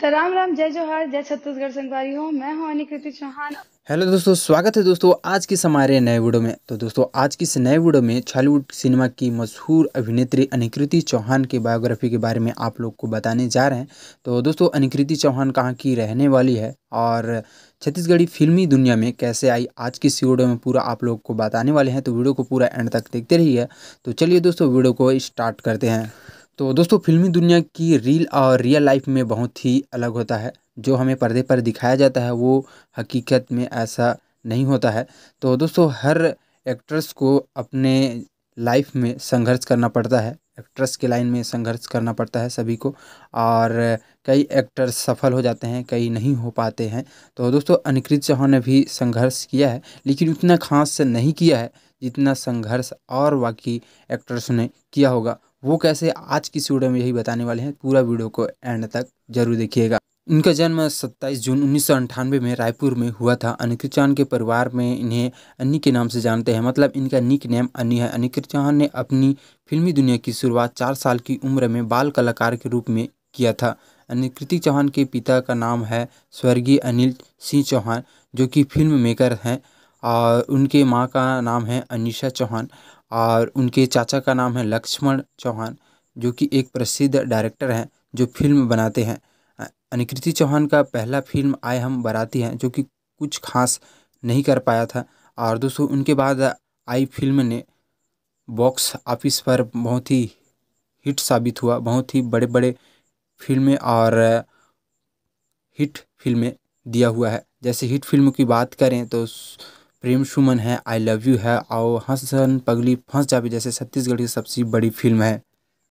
तो राम राम जय जोहर जय छत्तीसगढ़ संगवारी हो मैं हूँ अनिकृति चौहान हेलो दोस्तों स्वागत है दोस्तों आज की हमारे नए वीडियो में तो दोस्तों आज की इस नए वीडियो में छॉलीवुड सिनेमा की मशहूर अभिनेत्री अनिकृति चौहान की बायोग्राफी के बारे में आप लोग को बताने जा रहे हैं तो दोस्तों अनिकृति चौहान कहाँ की रहने वाली है और छत्तीसगढ़ी फिल्मी दुनिया में कैसे आई आज की इस वीडियो में पूरा आप लोग को बताने वाले हैं तो वीडियो को पूरा एंड तक देखते रहिए तो चलिए दोस्तों वीडियो को स्टार्ट करते हैं तो दोस्तों फिल्मी दुनिया की रील और रियल लाइफ में बहुत ही अलग होता है जो हमें पर्दे पर दिखाया जाता है वो हकीकत में ऐसा नहीं होता है तो दोस्तों हर एक्ट्रेस को अपने लाइफ में संघर्ष करना पड़ता है एक्ट्रेस के लाइन में संघर्ष करना पड़ता है सभी को और कई एक्टर्स सफल हो जाते हैं कई नहीं हो पाते हैं तो दोस्तों अनिकृत चौहान ने भी संघर्ष किया है लेकिन उतना खास नहीं किया है जितना संघर्ष और बाकी एक्टर्स ने किया होगा वो कैसे आज की वीडियो में यही बताने वाले हैं पूरा वीडियो को एंड तक जरूर देखिएगा इनका जन्म 27 जून उन्नीस में रायपुर में हुआ था अनिकृत चौहान के परिवार में इन्हें अन्नी के नाम से जानते हैं मतलब इनका निक नेम अन्नी है अनिकृत चौहान ने अपनी फिल्मी दुनिया की शुरुआत चार साल की उम्र में बाल कलाकार के रूप में किया था अनिकृति चौहान के पिता का नाम है स्वर्गीय अनिल सिंह चौहान जो कि फिल्म मेकर हैं और उनके माँ का नाम है अनिशा चौहान और उनके चाचा का नाम है लक्ष्मण चौहान जो कि एक प्रसिद्ध डायरेक्टर हैं जो फिल्म बनाते हैं अनिकृति चौहान का पहला फिल्म आए हम बराती हैं जो कि कुछ खास नहीं कर पाया था और दोस्तों उनके बाद आई फिल्म ने बॉक्स ऑफिस पर बहुत ही हिट साबित हुआ बहुत ही बड़े बड़े फिल्में और हिट फिल्में दिया हुआ है जैसे हिट फिल्म की बात करें तो प्रेम सुमन है आई लव यू है और हंस हंसन पगली फंस जा भी जैसे छत्तीसगढ़ की सबसे बड़ी फिल्म है